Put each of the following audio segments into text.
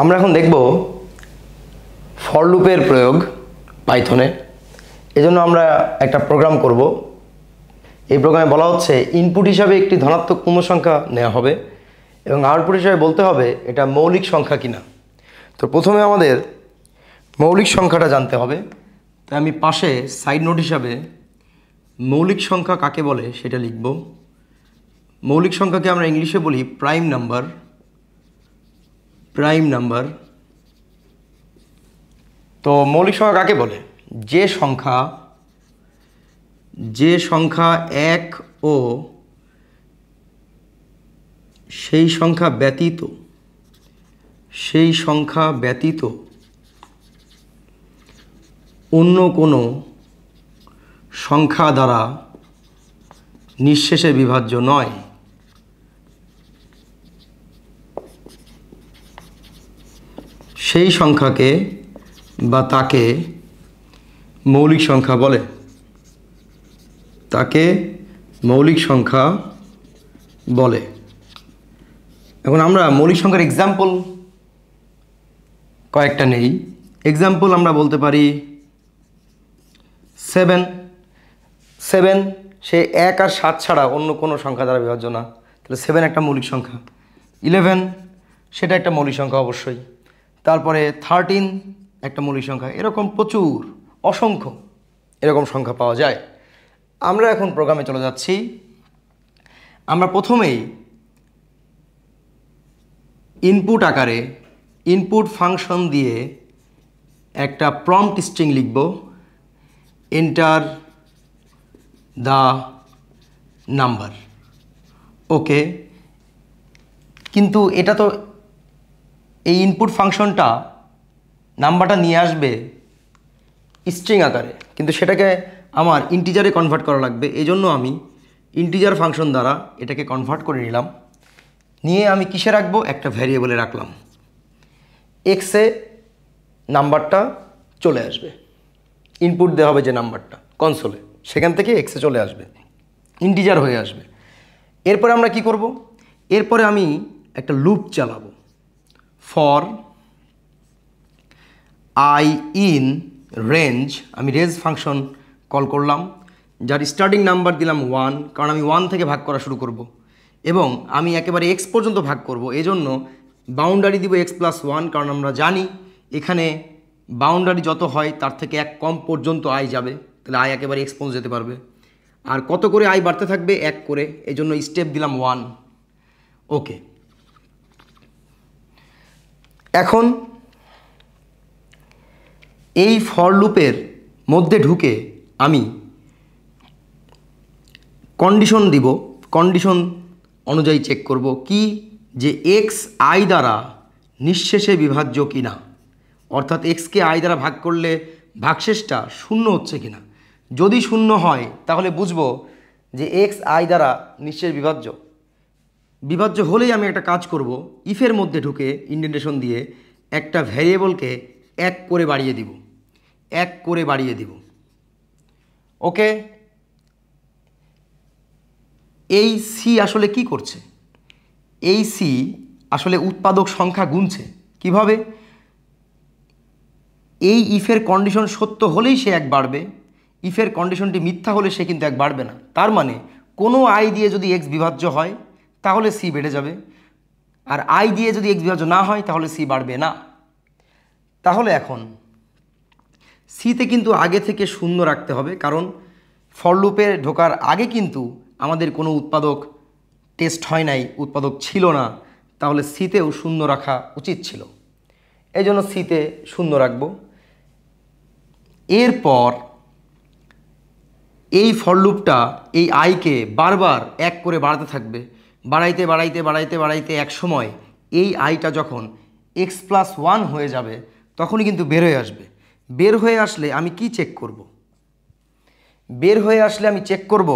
আমরা এখন দেখব ফর লুপের প্রয়োগ পাইথনে এজন্য আমরা একটা প্রোগ্রাম করব এই প্রোগ্রামে বলা হচ্ছে ইনপুট হিসাবে একটি ধনাত্মক পূর্ণ সংখ্যা নেওয়া হবে এবং আউটপুট হিসাবে বলতে হবে এটা মৌলিক সংখ্যা কিনা তো প্রথমে আমাদের মৌলিক সংখ্যাটা জানতে হবে তাই আমি পাশে সাইড নোট হিসাবে মৌলিক সংখ্যা কাকে বলে সেটা লিখব মৌলিক সংখ্যাকে আমরা ইংলিশে বলি প্রাইম নাম্বার প্রাইম নাম্বার তো মৌলিক সংখ্যা কাকে বলে যে সংখ্যা যে সংখ্যা এক ও সেই সংখ্যা ব্যতীত সেই সংখ্যা ব্যতীত অন্য কোনো সংখ্যা দ্বারা নিঃশেষে বিভাজ্য নয় সেই সংখ্যাকে বা তাকে মৌলিক সংখ্যা বলে তাকে মৌলিক সংখ্যা বলে এখন আমরা মৌলিক সংখ্যার এক্সাম্পল কয়েকটা নেই এক্সাম্পল আমরা বলতে পারি সেভেন সেভেন সে এক আর সাত ছাড়া অন্য কোনো সংখ্যা দ্বারা বিভাজ্য না তাহলে সেভেন একটা মৌলিক সংখ্যা ইলেভেন সেটা একটা মৌলিক সংখ্যা অবশ্যই তারপরে থার্টিন একটা মৌলিক সংখ্যা এরকম প্রচুর অসংখ্য এরকম সংখ্যা পাওয়া যায় আমরা এখন প্রোগ্রামে চলে যাচ্ছি আমরা প্রথমেই ইনপুট আকারে ইনপুট ফাংশন দিয়ে একটা প্রম্পট স্ট্রিং লিখব এন্টার দা নাম্বার ওকে কিন্তু এটা তো এই ইনপুট ফাংশনটা নাম্বারটা নিয়ে আসবে স্ট্রিং আকারে কিন্তু সেটাকে আমার ইন্টিজারে কনভার্ট করা লাগবে এই জন্য আমি ইন্টিজার ফাংশন দ্বারা এটাকে কনভার্ট করে নিলাম নিয়ে আমি কিসে রাখবো একটা ভ্যারিয়েবলে রাখলাম এক্সে নাম্বারটা চলে আসবে ইনপুট দেওয়া হবে যে নাম্বারটা কনসোলে সেখান থেকে এক্সে চলে আসবে ইন্টিজার হয়ে আসবে এরপরে আমরা কি করব এরপরে আমি একটা লুপ চালাবো ফর আই ইন রেঞ্জ আমি রেঞ্জ ফাংশন কল করলাম যার স্টার্টিং নাম্বার দিলাম ওয়ান কারণ আমি ওয়ান থেকে ভাগ করা শুরু করব এবং আমি একেবারে এক্স পর্যন্ত ভাগ করব এজন্য বাউন্ডারি দিব এক্স প্লাস ওয়ান কারণ আমরা জানি এখানে বাউন্ডারি যত হয় তার থেকে এক কম পর্যন্ত আয় যাবে তাহলে আয় একেবারে এক্সপোজ যেতে পারবে আর কত করে আয় বাড়তে থাকবে এক করে এজন্য স্টেপ দিলাম ওয়ান ওকে এখন এই ফর লুপের মধ্যে ঢুকে আমি কন্ডিশন দিব কন্ডিশন অনুযায়ী চেক করব কি যে এক্স আই দ্বারা নিঃশেষে বিভাজ্য কিনা অর্থাৎ এক্সকে আই দ্বারা ভাগ করলে ভাগশেষটা শূন্য হচ্ছে কিনা যদি শূন্য হয় তাহলে বুঝব যে এক্স আই দ্বারা নিঃশেষ বিভাজ্য বিভাজ্য হলেই আমি একটা কাজ করব ইফের মধ্যে ঢুকে ইন্ডেন্টেশন দিয়ে একটা ভ্যারিয়েবলকে এক করে বাড়িয়ে দিব এক করে বাড়িয়ে দিব ওকে এই সি আসলে কি করছে এই সি আসলে উৎপাদক সংখ্যা গুনছে কিভাবে এই ইফের কন্ডিশন সত্য হলেই সে এক বাড়বে ইফের কন্ডিশনটি মিথ্যা হলে সে কিন্তু এক বাড়বে না তার মানে কোনো আই দিয়ে যদি এক্স বিভাজ্য হয় তাহলে সি বেড়ে যাবে আর আই দিয়ে যদি এক্স বিভাজ্য না হয় তাহলে সি বাড়বে না তাহলে এখন সিতে কিন্তু আগে থেকে শূন্য রাখতে হবে কারণ ফললুপে ঢোকার আগে কিন্তু আমাদের কোনো উৎপাদক টেস্ট হয় নাই উৎপাদক ছিল না তাহলে সিতেও শূন্য রাখা উচিত ছিল এই জন্য সিতে শূন্য রাখব এরপর এই ফললুপটা এই আইকে বারবার এক করে বাড়তে থাকবে বাড়াইতে বাড়াইতে বাড়াইতে বাড়াইতে এক সময় এই আইটা যখন এক্স প্লাস ওয়ান হয়ে যাবে তখনই কিন্তু বের হয়ে আসবে বের হয়ে আসলে আমি কি চেক করব। বের হয়ে আসলে আমি চেক করব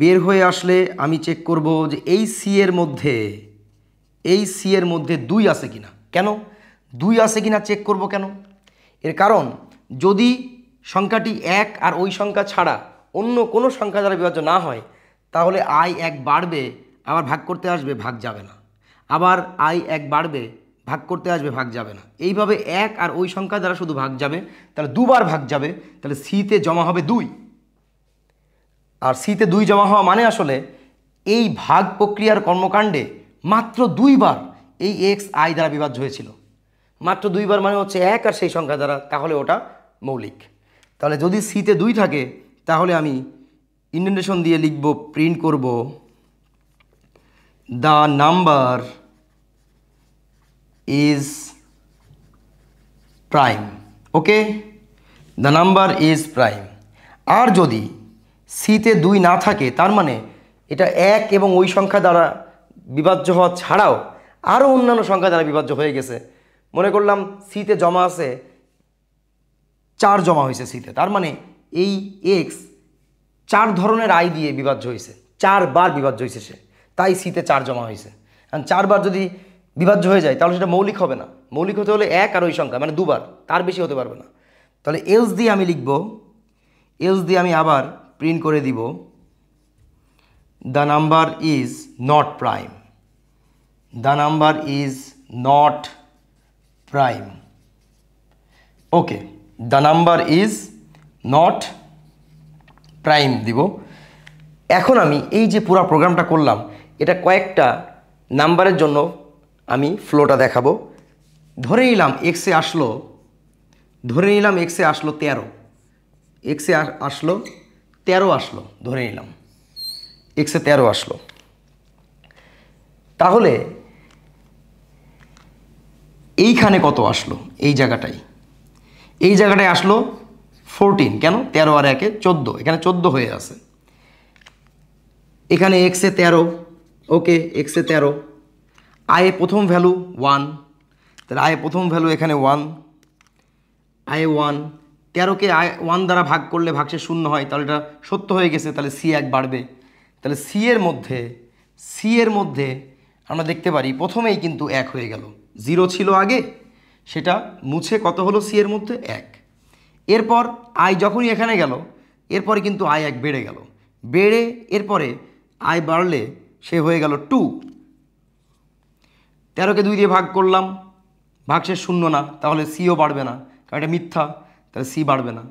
বের হয়ে আসলে আমি চেক করব যে এই সি এর মধ্যে এই সি এর মধ্যে দুই আছে কিনা কেন দুই আছে কিনা চেক করব কেন এর কারণ যদি সংখ্যাটি এক আর ওই সংখ্যা ছাড়া অন্য কোনো সংখ্যা দ্বারা বিভাজ্য না হয় তাহলে আয় এক বাড়বে আবার ভাগ করতে আসবে ভাগ যাবে না আবার আয় এক বাড়বে ভাগ করতে আসবে ভাগ যাবে না এইভাবে এক আর ওই সংখ্যা দ্বারা শুধু ভাগ যাবে তাহলে দুবার ভাগ যাবে তাহলে সিতে জমা হবে দুই আর সিতে দুই জমা হওয়া মানে আসলে এই ভাগ প্রক্রিয়ার কর্মকাণ্ডে মাত্র দুইবার এই এক্স আই দ্বারা বিভাজ্য হয়েছিল মাত্র দুইবার মানে হচ্ছে এক আর সেই সংখ্যা দ্বারা তাহলে ওটা মৌলিক তাহলে যদি সিতে দুই থাকে তাহলে আমি ইন্ডেন্টেশন দিয়ে লিখব প্রিন্ট করব the number is prime okay the number is prime আর যদি সিতে দুই না থাকে তার মানে এটা এক এবং ওই সংখ্যা দ্বারা বিভাজ্য হওয়া ছাড়াও আরও অন্যান্য সংখ্যা দ্বারা বিভাজ্য হয়ে গেছে মনে করলাম সিতে জমা আছে চার জমা হয়েছে সিতে তার মানে এই এক্স চার ধরনের আয় দিয়ে বিবাদ হয়েছে চারবার বিবাদ হয়েছে সে তাই সিতে চার জমা হয়েছে কারণ চারবার যদি বিবাদ হয়ে যায় তাহলে সেটা মৌলিক হবে না মৌলিক হতে হলে এক আর ওই সংখ্যা মানে দুবার তার বেশি হতে পারবে না তাহলে এলস দিয়ে আমি লিখব এলস দিয়ে আমি আবার প্রিন্ট করে দিব the number is not prime the number is not prime okay the number is not prime দিব এখন আমি এই যে পুরো প্রোগ্রামটা করলাম এটা কয়েকটা নাম্বারের জন্য আমি ফ্লোটা দেখাবো ধরে নিলাম এক্সে আসলো ধরে নিলাম এক্সে আসলো তেরো এক্সে আসলো তেরো আসলো ধরে নিলাম এক্সে তেরো আসলো তাহলে এইখানে কত আসলো এই জায়গাটাই এই জায়গাটায় আসলো ফোরটিন কেন তেরো আর একে চোদ্দো এখানে চোদ্দ হয়ে আছে এখানে এক্সে তেরো ওকে এক্সে তেরো আয়ে প্রথম ভ্যালু ওয়ান তাহলে আয়ে প্রথম ভ্যালু এখানে ওয়ান আয়ে ওয়ান তেরোকে আয় ওয়ান দ্বারা ভাগ করলে ভাগশে শূন্য হয় তাহলে এটা সত্য হয়ে গেছে তাহলে সি এক বাড়বে তাহলে সি এর মধ্যে সি এর মধ্যে আমরা দেখতে পারি প্রথমেই কিন্তু এক হয়ে গেল জিরো ছিল আগে সেটা মুছে কত হলো সি এর মধ্যে এক এরপর আয় যখনই এখানে গেল এরপরে কিন্তু আয় এক বেড়ে গেল বেড়ে এরপরে আয় বাড়লে সে হয়ে গেল টু তেরোকে দুই দিয়ে ভাগ করলাম ভাগ সে শূন্য না তাহলে সিও বাড়বে না কারণ এটা মিথ্যা তাহলে সি বাড়বে না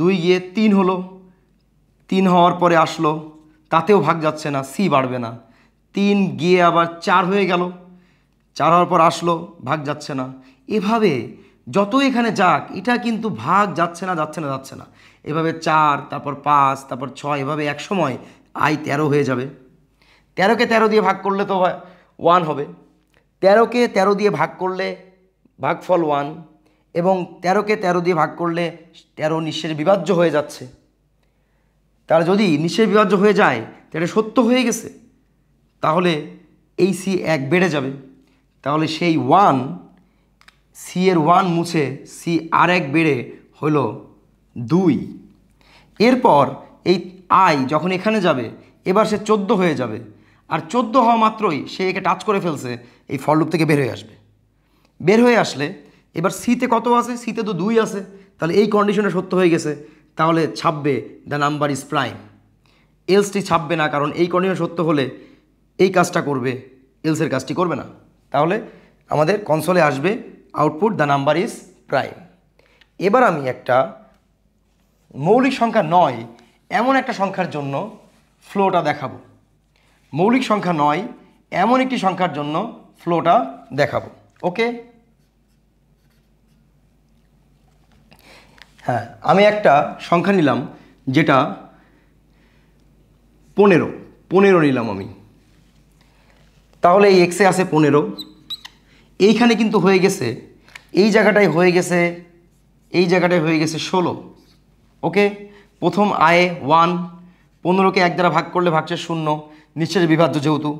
দুই গিয়ে তিন হলো তিন হওয়ার পরে আসলো তাতেও ভাগ যাচ্ছে না সি বাড়বে না তিন গিয়ে আবার চার হয়ে গেল চার হওয়ার পর আসলো ভাগ যাচ্ছে না এভাবে যত এখানে যাক এটা কিন্তু ভাগ যাচ্ছে না যাচ্ছে না যাচ্ছে না এভাবে চার তারপর পাঁচ তারপর ছয় এভাবে এক সময় আই তেরো হয়ে যাবে তেরোকে তেরো দিয়ে ভাগ করলে তো ওয়ান হবে তেরোকে তেরো দিয়ে ভাগ করলে ভাগফল ওয়ান এবং তেরোকে তেরো দিয়ে ভাগ করলে তেরো নিঃশ্বের বিভাজ্য হয়ে যাচ্ছে তার যদি নিঃশ্বের বিভাজ্য হয়ে যায় তাহলে সত্য হয়ে গেছে তাহলে এই সি এক বেড়ে যাবে তাহলে সেই ওয়ান সি এর ওয়ান মুছে সি আর এক বেড়ে হলো দুই এরপর এই আই যখন এখানে যাবে এবার সে চোদ্দো হয়ে যাবে আর চোদ্দো হওয়া মাত্রই সে একে টাচ করে ফেলছে এই ফলরূপ থেকে বের হয়ে আসবে বের হয়ে আসলে এবার সিতে কত আছে সিতে তো দুই আছে তাহলে এই কন্ডিশনে সত্য হয়ে গেছে তাহলে ছাপবে দ্য নাম্বার ইজ প্রাইম এলসটি ছাপবে না কারণ এই কন্ডিশন সত্য হলে এই কাজটা করবে এলসের কাজটি করবে না তাহলে আমাদের কনসোলে আসবে output the number is prime এবার আমি একটা মৌলিক সংখ্যা নয় এমন একটা সংখ্যার জন্য ফ্লোটা দেখাবো মৌলিক সংখ্যা নয় এমন একটি সংখ্যার জন্য ফ্লোটা দেখাবো ওকে হ্যাঁ আমি একটা সংখ্যা নিলাম যেটা পনেরো পনেরো নিলাম আমি তাহলে এই এক্সে আছে পনেরো এইখানে কিন্তু হয়ে গেছে এই জায়গাটায় হয়ে গেছে এই জায়গাটায় হয়ে গেছে ষোলো ওকে প্রথম আয়ে ওয়ান পনেরোকে এক দ্বারা ভাগ করলে ভাগছে শূন্য নিঃশ্বাসে বিভাজ্য যেহেতু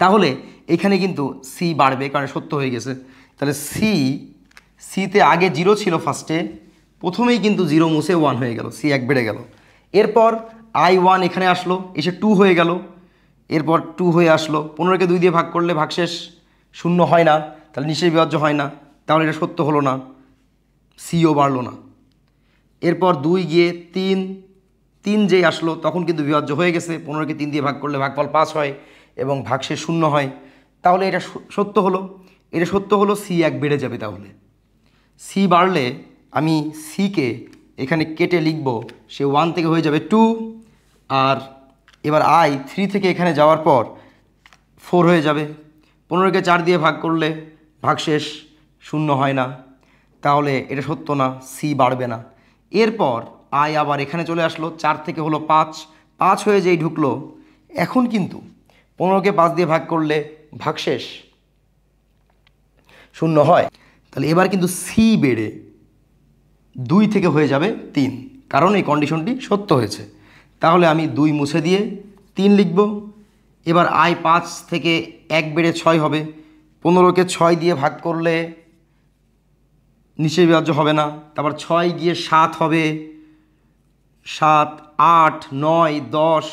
তাহলে এখানে কিন্তু সি বাড়বে কারণ সত্য হয়ে গেছে তাহলে সি সিতে আগে জিরো ছিল ফার্স্টে প্রথমেই কিন্তু জিরো মুছে ওয়ান হয়ে গেল সি এক বেড়ে গেল এরপর আই ওয়ান এখানে আসলো এসে টু হয়ে গেল এরপর টু হয়ে আসলো পনেরোকে দুই দিয়ে ভাগ করলে ভাগশেষ শূন্য হয় না তাহলে নিষেধ বিভাজ্য হয় না তাহলে এটা সত্য হলো না সিও বাড়লো না এরপর দুই গিয়ে তিন তিন যেই আসলো তখন কিন্তু বিভাজ্য হয়ে গেছে পনেরোকে তিন দিয়ে ভাগ করলে ভাগফল পাঁচ হয় এবং সে শূন্য হয় তাহলে এটা সত্য হলো এটা সত্য হলো সি এক বেড়ে যাবে তাহলে সি বাড়লে আমি সিকে এখানে কেটে লিখব সে ওয়ান থেকে হয়ে যাবে টু আর এবার আই থ্রি থেকে এখানে যাওয়ার পর ফোর হয়ে যাবে পনেরোকে চার দিয়ে ভাগ করলে ভাগশেষ শূন্য হয় না তাহলে এটা সত্য না সি বাড়বে না এরপর আয় আবার এখানে চলে আসলো চার থেকে হলো পাঁচ পাঁচ হয়ে যেই ঢুকলো এখন কিন্তু পনেরোকে পাঁচ দিয়ে ভাগ করলে ভাগশেষ শূন্য হয় তাহলে এবার কিন্তু সি বেড়ে দুই থেকে হয়ে যাবে তিন কারণ এই কন্ডিশনটি সত্য হয়েছে তাহলে আমি দুই মুছে দিয়ে তিন লিখব এবার আয় পাঁচ থেকে এক বেড়ে ছয় হবে পনেরোকে ছয় দিয়ে ভাগ করলে নিচে বিভাজ্য হবে না তারপর ছয় গিয়ে সাত হবে সাত আট নয় দশ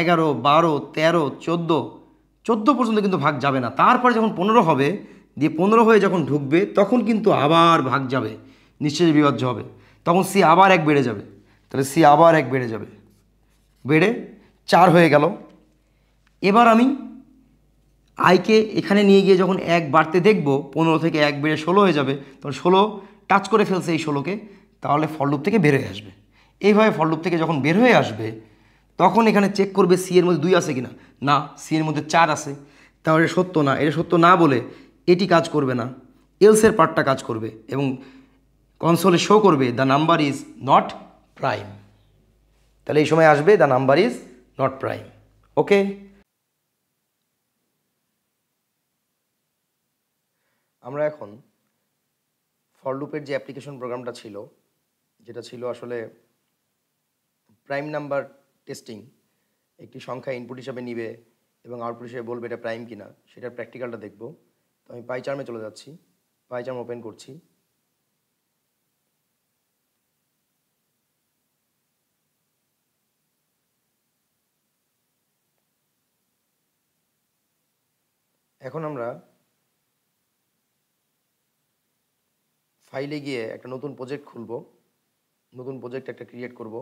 এগারো বারো তেরো চোদ্দো চোদ্দ পর্যন্ত কিন্তু ভাগ যাবে না তারপরে যখন পনেরো হবে দিয়ে পনেরো হয়ে যখন ঢুকবে তখন কিন্তু আবার ভাগ যাবে নিশ্চয় বিভাজ্য হবে তখন সি আবার এক বেড়ে যাবে তাহলে সি আবার এক বেড়ে যাবে বেড়ে চার হয়ে গেল এবার আমি আইকে এখানে নিয়ে গিয়ে যখন এক বাড়তে দেখব পনেরো থেকে এক বেড়ে ষোলো হয়ে যাবে তখন ষোলো টাচ করে ফেলছে এই ষোলোকে তাহলে ফলরূপ থেকে বের হয়ে আসবে এইভাবে ফললুপ থেকে যখন বের হয়ে আসবে তখন এখানে চেক করবে সি এর মধ্যে দুই আছে কিনা না সি এর মধ্যে চার আছে তাহলে সত্য না এটা সত্য না বলে এটি কাজ করবে না এলসের পার্টটা কাজ করবে এবং কনসোলে শো করবে the number is not prime তাহলে এই সময় আসবে the number is not prime okay আমরা এখন ফরলুপের যে অ্যাপ্লিকেশন প্রোগ্রামটা ছিল যেটা ছিল আসলে প্রাইম নাম্বার টেস্টিং একটি সংখ্যা ইনপুট হিসাবে নিবে এবং আউটপুট হিসেবে বলবে এটা প্রাইম কিনা সেটার প্র্যাকটিক্যালটা দেখব তো আমি পাইচার্মে চলে যাচ্ছি পাইচার্ম ওপেন করছি এখন আমরা ফাইলে গিয়ে একটা নতুন প্রজেক্ট খুলব নতুন প্রজেক্ট একটা ক্রিয়েট করব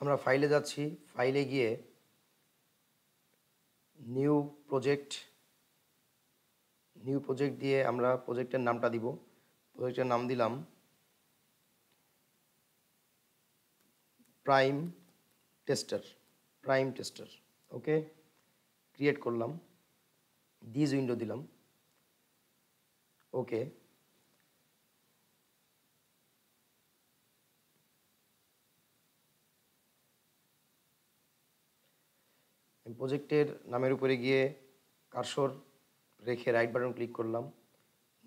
আমরা ফাইলে যাচ্ছি ফাইলে গিয়ে নিউ প্রজেক্ট নিউ প্রজেক্ট দিয়ে আমরা প্রজেক্টের নামটা দিব প্রজেক্টের নাম দিলাম prime tester prime tester okay create করলাম দিজ উইন্ডো দিলাম ওকে প্রজেক্টের নামের উপরে গিয়ে কারশোর রেখে রাইট বাটন ক্লিক করলাম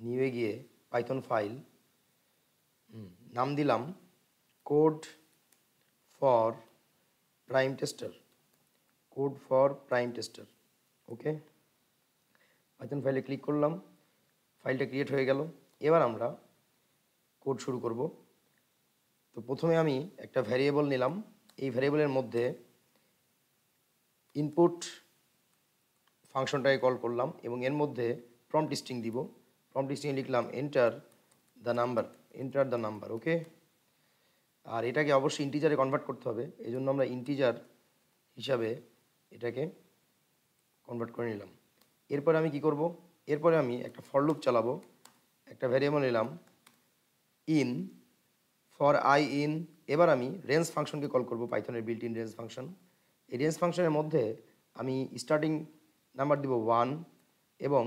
নিয়ে গিয়ে পাইথন ফাইল নাম দিলাম code for prime tester code for prime tester okay Python ফাইলে ক্লিক করলাম ফাইলটা ক্রিয়েট হয়ে গেল এবার আমরা কোড শুরু করব তো প্রথমে আমি একটা ভ্যারিয়েবল নিলাম এই ভ্যারিয়েবলের মধ্যে ইনপুট ফাংশনটাকে কল করলাম এবং এর মধ্যে প্রম্পট টিস্টিং দিব প্রম্পট টিস্টিংয়ে লিখলাম enter the number enter the number okay আর এটাকে অবশ্যই ইন্টিজারে কনভার্ট করতে হবে এই জন্য আমরা ইন্টিজার হিসাবে এটাকে কনভার্ট করে নিলাম এরপরে আমি কি করব এরপরে আমি একটা ফর লুপ চালাবো একটা ভ্যারিয়েবল নিলাম ইন ফর আই ইন এবার আমি রেঞ্জ ফাংশনকে কল করব পাইথনের বিল্ট ইন রেঞ্জ ফাংশন এই রেঞ্জ ফাংশনের মধ্যে আমি স্টার্টিং নাম্বার দিব ওয়ান এবং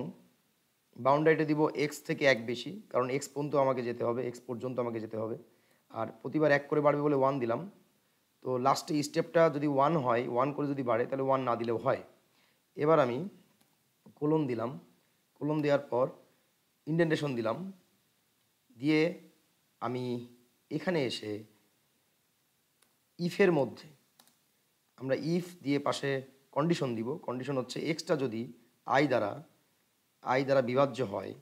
বাউন্ডারিটা দিব এক্স থেকে এক বেশি কারণ এক্স পর্যন্ত আমাকে যেতে হবে এক্স পর্যন্ত আমাকে যেতে হবে আর প্রতিবার এক করে বাড়বে বলে ওয়ান দিলাম তো লাস্টে স্টেপটা যদি ওয়ান হয় ওয়ান করে যদি বাড়ে তাহলে ওয়ান না দিলেও হয় এবার আমি কোলন দিলাম কোলন দেওয়ার পর ইন্ডেন্টেশন দিলাম দিয়ে আমি এখানে এসে ইফের মধ্যে আমরা ইফ দিয়ে পাশে কন্ডিশন দিব কন্ডিশন হচ্ছে এক্সটা যদি আই দ্বারা আই দ্বারা বিভাজ্য হয়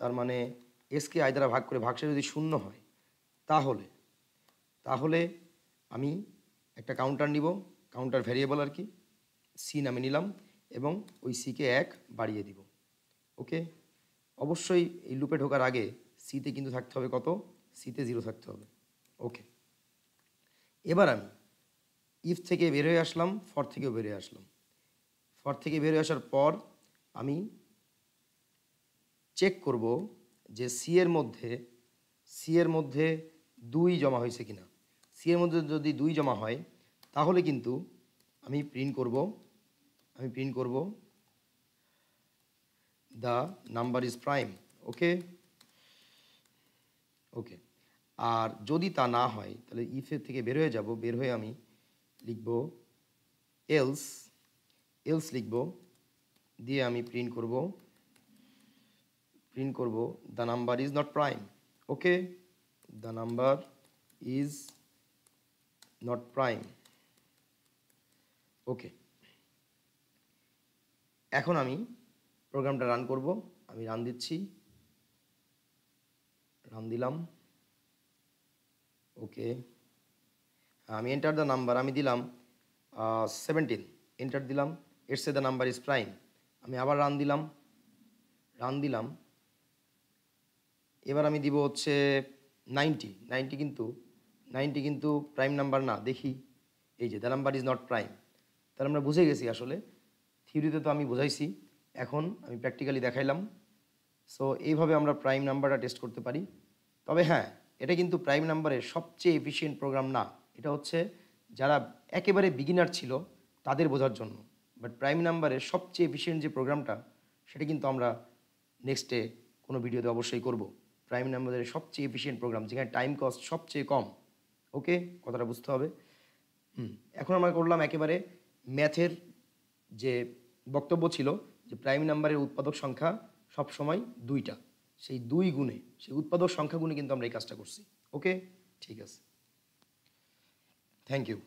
তার মানে এসকে আই দ্বারা ভাগ করে ভাগসে যদি শূন্য হয় তাহলে তাহলে আমি একটা কাউন্টার নিব কাউন্টার ভ্যারিয়েবল আর কি সি নামে নিলাম এবং ওই সিকে এক বাড়িয়ে দিব ওকে অবশ্যই এই লুপে ঢোকার আগে সিতে কিন্তু থাকতে হবে কত সিতে জিরো থাকতে হবে ওকে এবার আমি ইফ থেকে বের হয়ে আসলাম ফর থেকেও হয়ে আসলাম ফর থেকে বের হয়ে আসার পর আমি চেক করব যে সি এর মধ্যে সি এর মধ্যে দুই জমা হয়েছে কিনা সি এর মধ্যে যদি দুই জমা হয় তাহলে কিন্তু আমি প্রিন্ট করব আমি প্রিন্ট করব the number is prime okay okay আর যদি তা না হয় তাহলে ইফের থেকে বের হয়ে যাব বের হয়ে আমি লিখব এলস এলস লিখব দিয়ে আমি প্রিন্ট করব প্রিন্ট করব the number is not prime okay the number is not prime okay এখন আমি প্রোগ্রামটা রান করব আমি রান দিচ্ছি রান দিলাম ওকে আমি এন্টার দ্য নাম্বার আমি দিলাম সেভেন্টিন এন্টার দিলাম it's a the number is prime আমি আবার রান দিলাম রান দিলাম এবার আমি দিব হচ্ছে নাইনটি নাইনটি কিন্তু নাইনটি কিন্তু প্রাইম নাম্বার না দেখি এই যে the number is not prime তাহলে আমরা বুঝে গেছি আসলে থিওরিতে তো আমি বোঝাইছি এখন আমি প্র্যাকটিক্যালি দেখাইলাম সো এইভাবে আমরা প্রাইম নাম্বারটা টেস্ট করতে পারি তবে হ্যাঁ এটা কিন্তু প্রাইম নাম্বারের সবচেয়ে এফিসিয়েন্ট প্রোগ্রাম না এটা হচ্ছে যারা একেবারে বিগিনার ছিল তাদের বোঝার জন্য বাট প্রাইম নাম্বারের সবচেয়ে এফিসিয়েন্ট যে প্রোগ্রামটা সেটা কিন্তু আমরা নেক্সটে কোনো ভিডিওতে অবশ্যই করব প্রাইম নাম্বারের সবচেয়ে এফিসিয়েন্ট প্রোগ্রাম যেখানে টাইম কস্ট সবচেয়ে কম ওকে কথাটা বুঝতে হবে হুম এখন আমরা করলাম একেবারে ম্যাথের যে বক্তব্য ছিল যে প্রাইম নাম্বারের উৎপাদক সংখ্যা সবসময় দুইটা সেই দুই গুণে সেই উৎপাদক সংখ্যাগুণে কিন্তু আমরা এই কাজটা করছি ওকে ঠিক আছে Thank you.